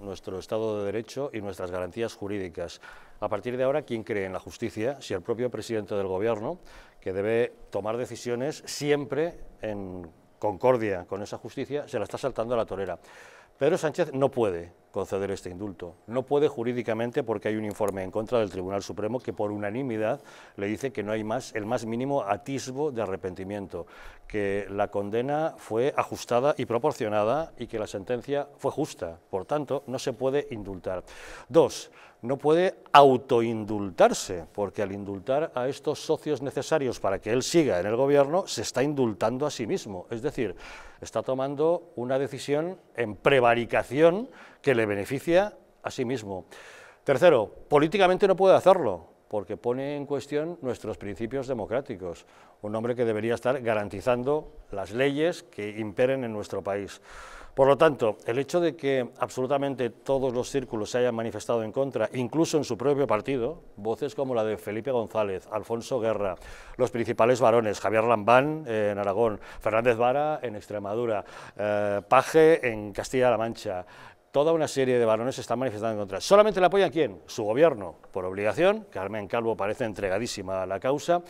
nuestro Estado de Derecho y nuestras garantías jurídicas. A partir de ahora, ¿quién cree en la justicia? Si el propio presidente del Gobierno, que debe tomar decisiones siempre en concordia con esa justicia, se la está saltando a la torera. Pedro Sánchez no puede conceder este indulto. No puede jurídicamente porque hay un informe en contra del Tribunal Supremo que por unanimidad le dice que no hay más el más mínimo atisbo de arrepentimiento, que la condena fue ajustada y proporcionada y que la sentencia fue justa. Por tanto, no se puede indultar. Dos, no puede autoindultarse, porque al indultar a estos socios necesarios para que él siga en el gobierno, se está indultando a sí mismo. Es decir, está tomando una decisión en prevalencia prevaricación que le beneficia a sí mismo. Tercero, políticamente no puede hacerlo, porque pone en cuestión nuestros principios democráticos, un hombre que debería estar garantizando las leyes que imperen en nuestro país. Por lo tanto, el hecho de que absolutamente todos los círculos se hayan manifestado en contra, incluso en su propio partido, voces como la de Felipe González, Alfonso Guerra, los principales varones, Javier Lambán eh, en Aragón, Fernández Vara en Extremadura, eh, Paje en Castilla-La Mancha, toda una serie de varones se están manifestando en contra. ¿Solamente le apoyan quién? Su gobierno, por obligación, Carmen Calvo parece entregadísima a la causa,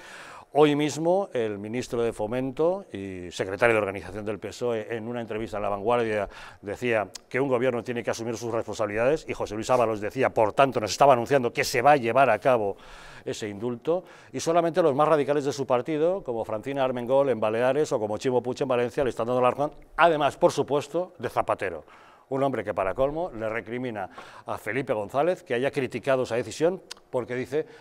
Hoy mismo el ministro de Fomento y secretario de Organización del PSOE en una entrevista en La Vanguardia decía que un gobierno tiene que asumir sus responsabilidades y José Luis Ábalos decía, por tanto, nos estaba anunciando que se va a llevar a cabo ese indulto y solamente los más radicales de su partido, como Francina Armengol en Baleares o como Chivo Puche en Valencia, le están dando la razón, además, por supuesto, de Zapatero un hombre que para colmo le recrimina a Felipe González que haya criticado esa decisión porque dice